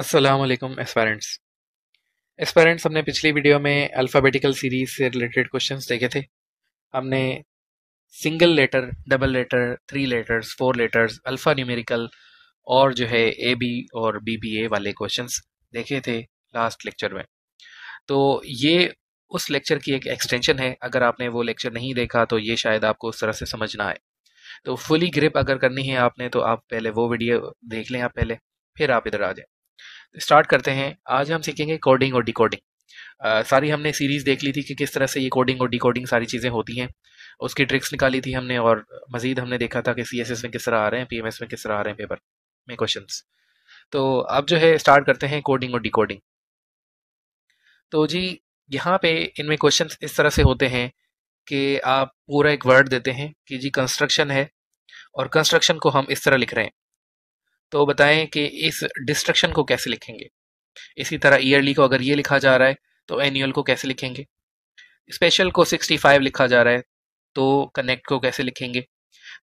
Aslam aspirants aspirants हमने पिछली video में अल्फ़ाबेटिकल सीरीज से रिलेटेड क्वेश्चंस देखे थे हमने single letter double letter three letters four letters alpha numerical और जो है ए बी और बी बी ए वाले क्वेश्चंस देखे थे लास्ट लेक्चर में तो ये उस लेक्चर की एक एक्सटेंशन है अगर आपने वो लेक्चर नहीं देखा तो ये शायद आपको उस तरह से समझ ना आए तो फुली ग्रिप अगर करनी है आपने तो आप पहले वो वीडियो देख लें आप पहले फिर आप इधर आ जाए स्टार्ट करते हैं आज हम सीखेंगे कोडिंग और डिकोडिंग सारी हमने सीरीज़ देख ली थी कि किस तरह से ये कोडिंग और डिकोडिंग सारी चीज़ें होती हैं उसकी ट्रिक्स निकाली थी हमने और मज़ीद हमने देखा था कि सी में किस तरह आ रहे हैं पी में किस तरह आ रहे हैं पेपर में क्वेश्चन तो अब जो है स्टार्ट करते हैं कोडिंग और डिकोडिंग तो जी यहाँ पे इनमें क्वेश्चन इस तरह से होते हैं कि आप पूरा एक वर्ड देते हैं कि जी कंस्ट्रक्शन है और कंस्ट्रक्शन को हम इस तरह लिख रहे हैं तो बताएं कि इस डिस्ट्रक्शन को कैसे लिखेंगे इसी तरह ईयरली को अगर ये लिखा जा रहा है तो एनुअल को कैसे लिखेंगे स्पेशल को 65 लिखा जा रहा है तो कनेक्ट को कैसे लिखेंगे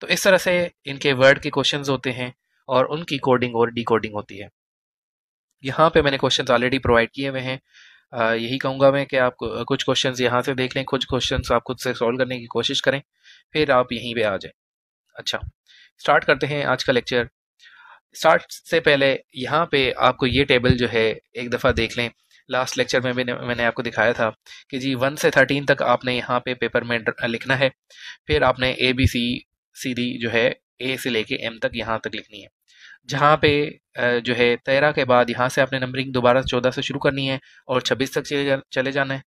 तो इस तरह से इनके वर्ड के क्वेश्चन होते हैं और उनकी कोडिंग और डिकोडिंग होती है यहाँ पे मैंने क्वेश्चन ऑलरेडी प्रोवाइड किए हुए हैं यही कहूँगा मैं कि आप कुछ क्वेश्चन यहाँ से देख लें कुछ क्वेश्चन आप खुद से सॉल्व करने की कोशिश करें फिर आप यहीं पर आ जाए अच्छा स्टार्ट करते हैं आज का लेक्चर स्टार्ट से पहले यहाँ पे आपको ये टेबल जो है एक दफ़ा देख लें लास्ट लेक्चर में भी मैंने आपको दिखाया था कि जी वन से थर्टीन तक आपने यहाँ पे पेपर में लिखना है फिर आपने ए बी सी सी डी जो है ए से लेके एम तक यहाँ तक लिखनी है जहाँ पे जो है तेरह के बाद यहाँ से आपने नंबरिंग दोबारा चौदह से शुरू करनी है और छब्बीस तक चले जा, चले जाना है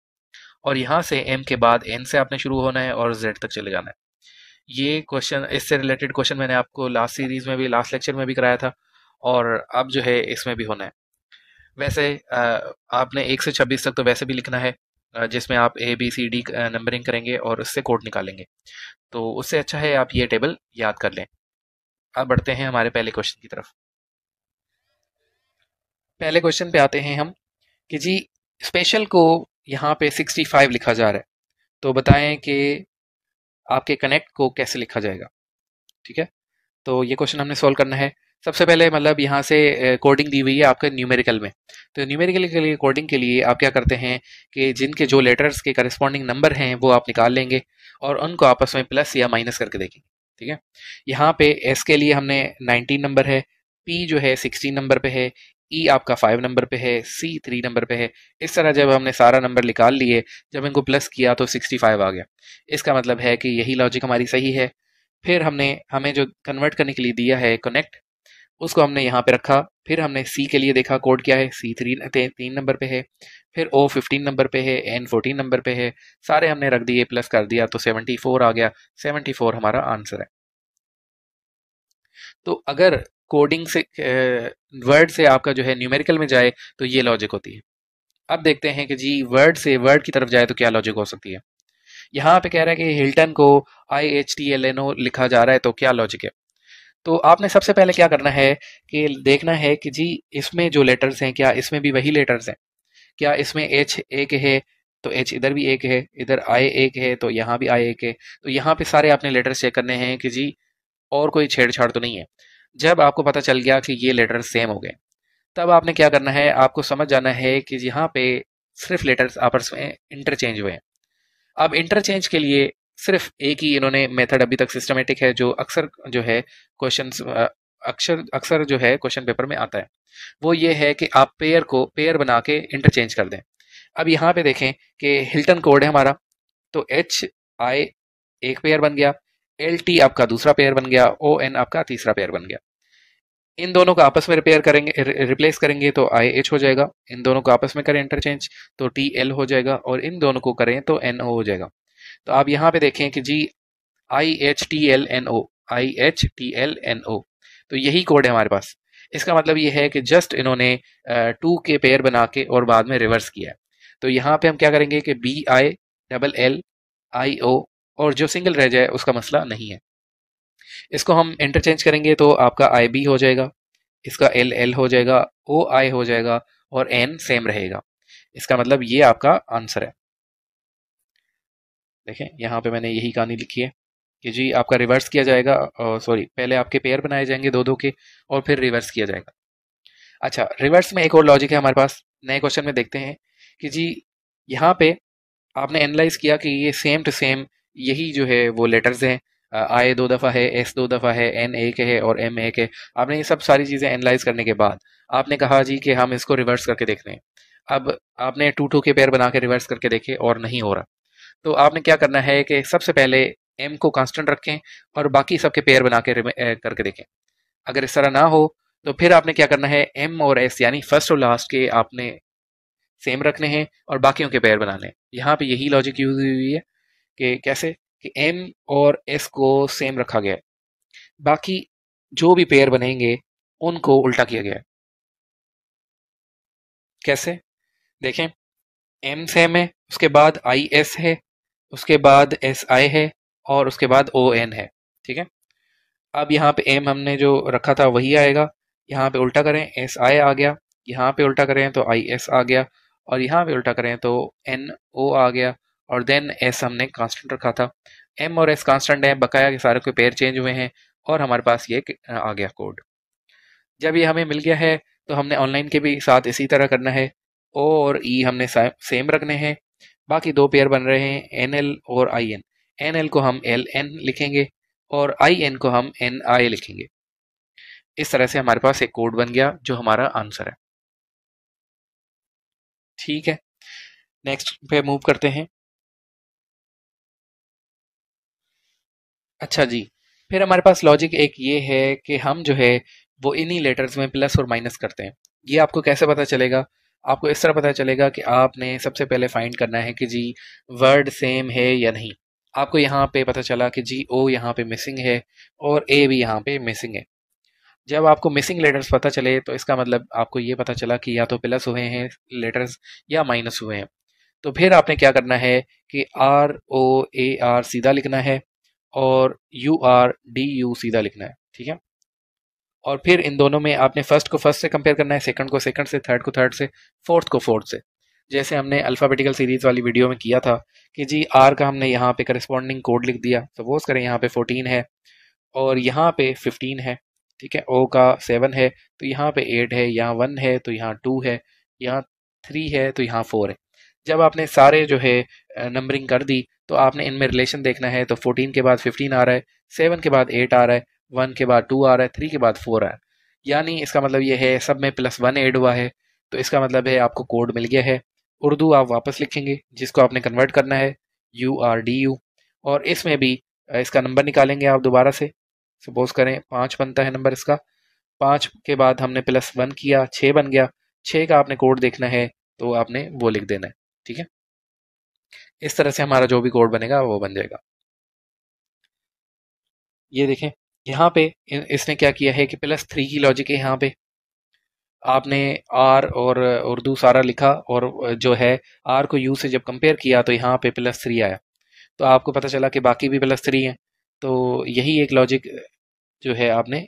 और यहाँ से एम के बाद एन से आपने शुरू होना है और जेड तक चले जाना है ये क्वेश्चन इससे रिलेटेड क्वेश्चन मैंने आपको लास्ट सीरीज में भी लास्ट लेक्चर में भी कराया था और अब जो है इसमें भी होना है वैसे आपने एक से छब्बीस तक तो वैसे भी लिखना है जिसमें आप A B C D numbering करेंगे और उससे कोड निकालेंगे तो उससे अच्छा है आप ये टेबल याद कर लें अब बढ़ते हैं हमारे पहले क्वेश्चन की तरफ पहले क्वेश्चन पे आते हैं हम कि जी स्पेशल को यहाँ पे 65 लिखा जा रहा है तो बताएं कि आपके कनेक्ट को कैसे लिखा जाएगा ठीक है तो ये क्वेश्चन हमने सोल्व करना है सबसे पहले मतलब यहाँ से कोडिंग दी हुई है आपके न्यूमेरिकल में तो न्यूमेरिकल के लिए कोडिंग के लिए आप क्या करते हैं कि जिनके जो लेटर्स के करस्पॉन्डिंग नंबर हैं वो आप निकाल लेंगे और उनको आपस में प्लस या माइनस करके देखेंगे ठीक है यहाँ पे एस के लिए हमने नाइनटीन नंबर है पी जो है सिक्सटीन नंबर पे है ई e आपका फाइव नंबर पे है सी थ्री नंबर पे है इस तरह जब हमने सारा नंबर निकाल लिए जब इनको प्लस किया तो सिक्सटी फाइव आ गया इसका मतलब है कि यही लॉजिक हमारी सही है फिर हमने हमें जो कन्वर्ट करने के लिए दिया है कनेक्ट उसको हमने यहाँ पे रखा फिर हमने सी के लिए देखा कोड क्या है सी थ्री तीन नंबर पे है फिर ओ फिफ्टीन नंबर पे है एन फोर्टीन नंबर पे है सारे हमने रख दिए प्लस कर दिया तो सेवेंटी फोर आ गया सेवेंटी फोर हमारा आंसर है तो अगर कोडिंग से वर्ड से आपका जो है न्यूमेरिकल में जाए तो ये लॉजिक होती है अब देखते हैं कि जी वर्ड से वर्ड की तरफ जाए तो क्या लॉजिक हो सकती है यहाँ पे कह रहा है कि हिल्टन को I H T L N O लिखा जा रहा है तो क्या लॉजिक है तो आपने सबसे पहले क्या करना है कि देखना है कि जी इसमें जो लेटर्स हैं क्या इसमें भी वही लेटर्स हैं क्या इसमें एच एक है तो एच इधर भी एक है इधर आई एक है तो यहाँ भी आई एक है तो यहाँ पे सारे आपने लेटर्स चेक करने हैं कि जी और कोई छेड़छाड़ तो नहीं है जब आपको पता चल गया कि ये लेटर सेम हो गए तब आपने क्या करना है आपको समझ जाना है कि यहाँ पे सिर्फ लेटर्स आपस में इंटरचेंज हुए हैं अब इंटरचेंज के लिए सिर्फ एक ही इन्होंने मेथड अभी तक सिस्टमेटिक है जो अक्सर जो है क्वेश्चन अक्सर अक्सर जो है क्वेश्चन पेपर में आता है वो ये है कि आप पेयर को पेयर बना के इंटरचेंज कर दें अब यहाँ पे देखें कि हिल्टन कोड है हमारा तो एच आई एक पेयर बन गया एल टी आपका दूसरा पेयर बन गया ओ एन आपका तीसरा पेयर बन गया इन दोनों को आपस में रिपेयर करेंगे रिप्लेस करेंगे तो आई एच हो जाएगा इन दोनों को आपस में करें इंटरचेंज तो टी एल हो जाएगा और इन दोनों को करें तो एन ओ हो जाएगा तो आप यहाँ पे देखें कि G I H T L N O I H T L N O तो यही कोड है हमारे पास इसका मतलब ये है कि जस्ट इन्होंने टू के पेयर बना के और बाद में रिवर्स किया है तो यहाँ पे हम क्या करेंगे कि B I double L I O और जो सिंगल रह जाए उसका मसला नहीं है इसको हम इंटरचेंज करेंगे तो आपका आई बी हो जाएगा इसका एल एल हो जाएगा ओ आई हो जाएगा और एन सेम रहेगा इसका मतलब ये आपका आंसर है देखें यहाँ पे मैंने यही कहानी लिखी है कि जी आपका रिवर्स किया जाएगा सॉरी पहले आपके पेयर बनाए जाएंगे दो दो के और फिर रिवर्स किया जाएगा अच्छा रिवर्स में एक और लॉजिक है हमारे पास नए क्वेश्चन में देखते हैं कि जी यहाँ पे आपने एनालाइज किया कि ये सेम टू सेम यही जो है वो लेटर्स हैं आई दो दफ़ा है एस दो दफ़ा है एन ए के है और एम ए के आपने ये सब सारी चीज़ें एनालाइज करने के बाद आपने कहा जी कि हम इसको रिवर्स करके देखते हैं अब आपने टू टू के पेयर बना के रिवर्स करके देखे और नहीं हो रहा तो आपने क्या करना है कि सबसे पहले एम को कांस्टेंट रखें और बाकी सबके पेयर बना के करके देखें अगर इस तरह ना हो तो फिर आपने क्या करना है एम और एस यानी फर्स्ट और लास्ट के आपने सेम रखने हैं और बाकियों के पेयर बनाने हैं यहाँ पे यही लॉजिक यूज हुई है कि कैसे कि एम और एस को सेम रखा गया है बाकी जो भी पेयर बनेंगे उनको उल्टा किया गया है कैसे देखें एम सेम है उसके बाद आई एस है उसके बाद एस आई है और उसके बाद ओ एन है ठीक है अब यहाँ पे एम हमने जो रखा था वही आएगा यहाँ पे उल्टा करें एस आई आ गया यहाँ पे उल्टा करें तो आई एस आ गया और यहाँ पे उल्टा करें तो एन ओ आ गया और देन एस हमने कांस्टेंट रखा था एम और एस कांस्टेंट है बकाया के सारे के पेयर चेंज हुए हैं और हमारे पास ये आ गया कोड जब ये हमें मिल गया है तो हमने ऑनलाइन के भी साथ इसी तरह करना है ओ और ई e हमने सेम रखने हैं बाकी दो पेयर बन रहे हैं एन एल और आई एन एन एल को हम एल एन लिखेंगे और आई एन को हम एन आई लिखेंगे इस तरह से हमारे पास एक कोड बन गया जो हमारा आंसर है ठीक है नेक्स्ट पे मूव करते हैं अच्छा जी फिर हमारे पास लॉजिक एक ये है कि हम जो है वो इन्हीं लेटर्स में प्लस और माइनस करते हैं ये आपको कैसे पता चलेगा आपको इस तरह पता चलेगा कि आपने सबसे पहले फाइंड करना है कि जी वर्ड सेम है या नहीं आपको यहाँ पे पता चला कि जी ओ यहाँ पे मिसिंग है और ए भी यहाँ पे मिसिंग है जब आपको मिसिंग लेटर्स पता चले तो इसका मतलब आपको ये पता चला कि या तो प्लस हुए हैं लेटर्स या माइनस हुए हैं तो फिर आपने क्या करना है कि आर ओ ए आर सीधा लिखना है और यू आर डी यू सीधा लिखना है ठीक है और फिर इन दोनों में आपने फर्स्ट को फर्स्ट से कंपेयर करना है सेकंड को सेकंड से थर्ड को थर्ड से फोर्थ को फोर्थ से जैसे हमने अल्फ़ाबेटिकल सीरीज़ वाली वीडियो में किया था कि जी आर का हमने यहाँ पे करस्पॉन्डिंग कोड लिख दिया सपोज करें यहाँ पे 14 है और यहाँ पे 15 है ठीक है ओ का सेवन है तो यहाँ पे एट है यहाँ वन है तो यहाँ टू है यहाँ थ्री है तो यहाँ फोर है जब आपने सारे जो है नंबरिंग कर दी तो आपने इनमें रिलेशन देखना है तो फोर्टीन के बाद फिफ्टीन आ रहा है सेवन के बाद एट आ रहा है वन के बाद टू आ रहा है थ्री के बाद फोर आ रहा है यानी इसका मतलब ये है सब में प्लस वन एड हुआ है तो इसका मतलब है आपको कोड मिल गया है उर्दू आप वापस लिखेंगे जिसको आपने कन्वर्ट करना है यू आर डी यू और इसमें भी इसका नंबर निकालेंगे आप दोबारा से सपोज करें पाँच बनता है नंबर इसका पाँच के बाद हमने प्लस वन किया छः बन गया छः का आपने कोड देखना है तो आपने वो लिख देना है ठीक है इस तरह से हमारा जो भी कोड बनेगा वो बन जाएगा ये देखें यहाँ पे इसने क्या किया है कि प्लस थ्री की लॉजिक है यहाँ पे आपने आर और उर्दू सारा लिखा और जो है आर को यू से जब कंपेयर किया तो यहाँ पे प्लस थ्री आया तो आपको पता चला कि बाकी भी प्लस थ्री है तो यही एक लॉजिक जो है आपने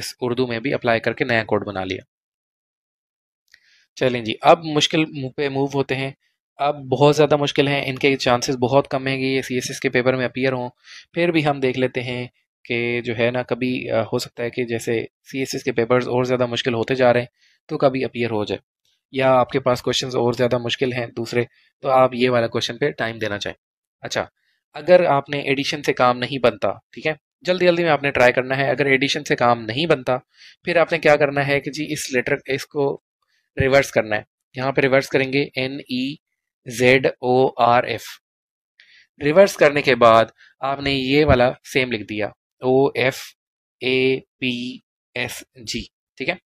इस उर्दू में भी अप्लाई करके नया कोड बना लिया चलें जी अब मुश्किल पे मूव होते हैं अब बहुत ज़्यादा मुश्किल है इनके चांसेस बहुत कम हैं कि ये सी के पेपर में अपीयर हों फिर भी हम देख लेते हैं कि जो है ना कभी हो सकता है कि जैसे सी के पेपर्स और ज़्यादा मुश्किल होते जा रहे हैं तो कभी अपीयर हो जाए या आपके पास क्वेश्चन और ज़्यादा मुश्किल हैं दूसरे तो आप ये वाला क्वेश्चन पर टाइम देना चाहें अच्छा अगर आपने एडिशन से काम नहीं बनता ठीक है जल्दी जल्दी में आपने ट्राई करना है अगर एडिशन से काम नहीं बनता फिर आपने क्या करना है कि जी इस लेटर इसको रिवर्स करना है यहाँ पे रिवर्स करेंगे N E e Z O R F reverse करने के बाद आपने ये वाला सेम लिख दिया O F A P S G ठीक है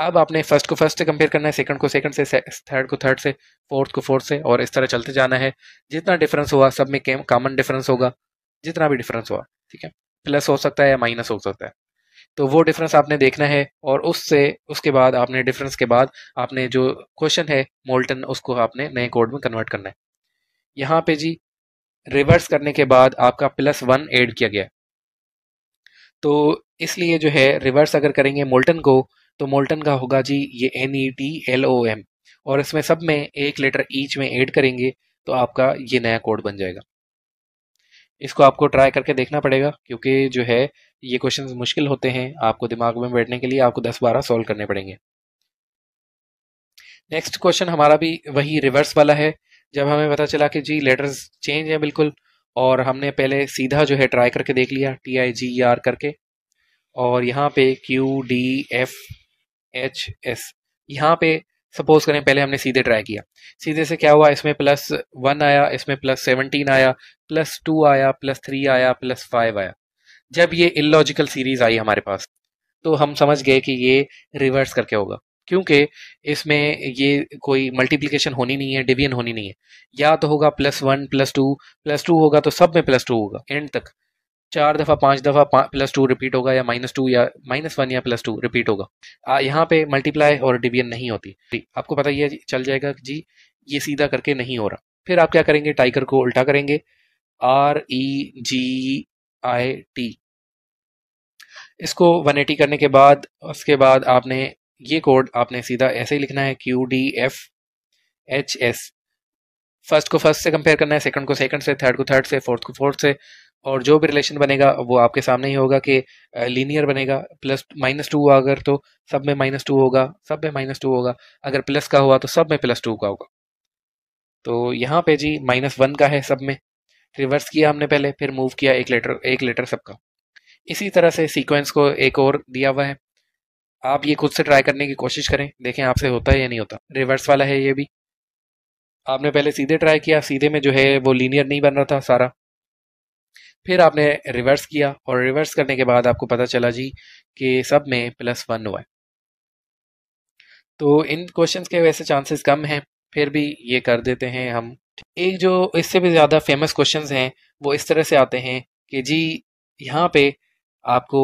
अब आपने फर्स्ट को फर्स्ट से कंपेयर करना है सेकंड को सेकंड से थर्ड को थर्ड से फोर्थ को फोर्थ से और इस तरह चलते जाना है जितना डिफरेंस हुआ सब में कॉमन डिफरेंस होगा जितना भी डिफरेंस हुआ ठीक है प्लस हो सकता है या माइनस हो सकता है तो वो डिफरेंस आपने देखना है और उससे उसके बाद आपने डिफरेंस के बाद आपने जो क्वेश्चन है मोल्टन उसको आपने नए कोड में कन्वर्ट करना है यहाँ पे जी रिवर्स करने के बाद आपका प्लस वन एड किया गया तो इसलिए जो है रिवर्स अगर करेंगे मोल्टन को तो मोल्टन का होगा जी ये N E T L O M और इसमें सब में एक लेटर ईच में एड करेंगे तो आपका ये नया कोड बन जाएगा इसको आपको ट्राई करके देखना पड़ेगा क्योंकि जो है ये क्वेश्चन मुश्किल होते हैं आपको दिमाग में बैठने के लिए आपको दस बारह सॉल्व करने पड़ेंगे नेक्स्ट क्वेश्चन हमारा भी वही रिवर्स वाला है जब हमें पता चला कि जी लेटर्स चेंज हैं बिल्कुल और हमने पहले सीधा जो है ट्राई करके देख लिया टी आई जी आर करके और यहाँ पे Q D F H S यहाँ पे सपोज करें पहले हमने सीधे ट्राई किया सीधे से क्या हुआ इसमें प्लस वन आया इसमें प्लस सेवनटीन आया प्लस टू आया प्लस थ्री आया प्लस फाइव आया जब ये इलॉजिकल सीरीज आई हमारे पास तो हम समझ गए कि ये रिवर्स करके होगा क्योंकि इसमें ये कोई मल्टीप्लीकेशन होनी नहीं है डिवीजन होनी नहीं है या तो होगा plus one plus two plus two होगा तो सब में प्लस टू होगा एंड तक चार दफ़ा पाँच दफ़ा प्लस टू रिपीट होगा या माइनस टू या माइनस वन या प्लस टू रिपीट होगा यहाँ पे मल्टीप्लाई और डिवीजन नहीं होती आपको पता ही चल जाएगा जी ये सीधा करके नहीं हो रहा फिर आप क्या करेंगे टाइगर को उल्टा करेंगे R E ji I T इसको 180 करने के बाद उसके बाद आपने ये कोड आपने सीधा ऐसे ही लिखना है Q D F H S first को फर्स्ट से कंपेयर करना है सेकंड को सेकंड से थर्ड को थर्ड से फोर्थ को फोर्थ से और जो भी रिलेशन बनेगा वो आपके सामने ही होगा कि लीनियर बनेगा प्लस माइनस टू हुआ अगर तो सब में माइनस टू होगा सब में माइनस टू होगा अगर प्लस का हुआ तो सब में प्लस टू का होगा तो यहाँ पे जी माइनस वन का है सब में रिवर्स किया हमने पहले फिर मूव किया एक लेटर एक लेटर सबका इसी तरह से सीक्वेंस को एक और दिया हुआ है आप ये खुद से ट्राई करने की कोशिश करें देखें आपसे होता है या नहीं होता रिवर्स वाला है ये भी आपने पहले सीधे ट्राई किया सीधे में जो है वो लीनियर नहीं बन रहा था सारा फिर आपने रिवर्स किया और रिवर्स करने के बाद आपको पता चला जी कि सब में प्लस वन हुआ है तो इन क्वेश्चंस के वैसे चांसेस कम हैं फिर भी ये कर देते हैं हम एक जो इससे भी ज़्यादा फेमस क्वेश्चंस हैं वो इस तरह से आते हैं कि जी यहाँ पे आपको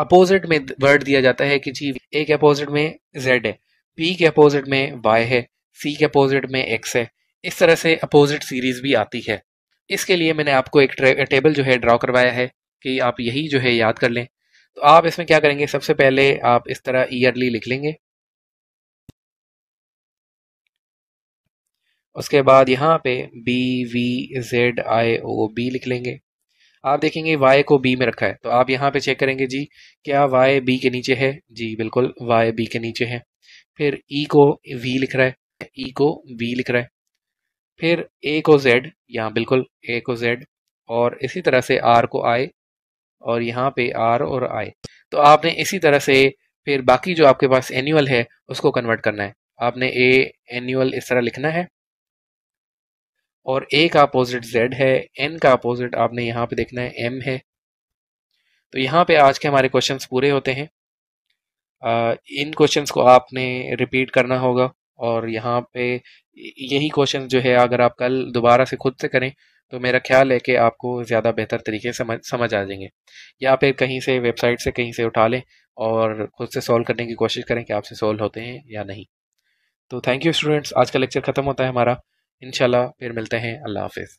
अपोजिट में वर्ड दिया जाता है कि जी ए के अपोजिट में जेड है पी के अपोजिट में वाई है सी के अपोजिट में एक्स है इस तरह से अपोजिट सीरीज भी आती है इसके लिए मैंने आपको एक टेबल जो है ड्रॉ करवाया है कि आप यही जो है याद कर लें तो आप इसमें क्या करेंगे सबसे पहले आप इस तरह ईयरली लिख लेंगे उसके बाद यहाँ पे B V Z I O B लिख लेंगे आप देखेंगे वाई को बी में रखा है तो आप यहाँ पे चेक करेंगे जी क्या वाई बी के नीचे है जी बिल्कुल वाई बी के नीचे है फिर ई e को वी लिख रहा है ई e को वी लिख रहा है फिर ए को जेड यहाँ बिल्कुल ए को जेड और इसी तरह से आर को आए और यहाँ पे आर और आए तो आपने इसी तरह से फिर बाकी जो आपके पास एनुअल है उसको कन्वर्ट करना है आपने ए एनुअल इस तरह लिखना है और ए का अपोजिट जेड है एन का अपोजिट आपने यहाँ पे देखना है एम है तो यहाँ पे आज के हमारे क्वेश्चन पूरे होते हैं आ, इन क्वेश्चंस को आपने रिपीट करना होगा और यहाँ पे यही क्वेश्चन जो है अगर आप कल दोबारा से खुद से करें तो मेरा ख्याल है कि आपको ज़्यादा बेहतर तरीके से समझ समझ आ जाएंगे या फिर कहीं से वेबसाइट से कहीं से उठा लें और खुद से सॉल्व करने की कोशिश करें कि आपसे सॉल्व होते हैं या नहीं तो थैंक यू स्टूडेंट्स आज का लेक्चर ख़त्म होता है हमारा इनशाला फिर मिलते हैं अल्लाह हाफिज़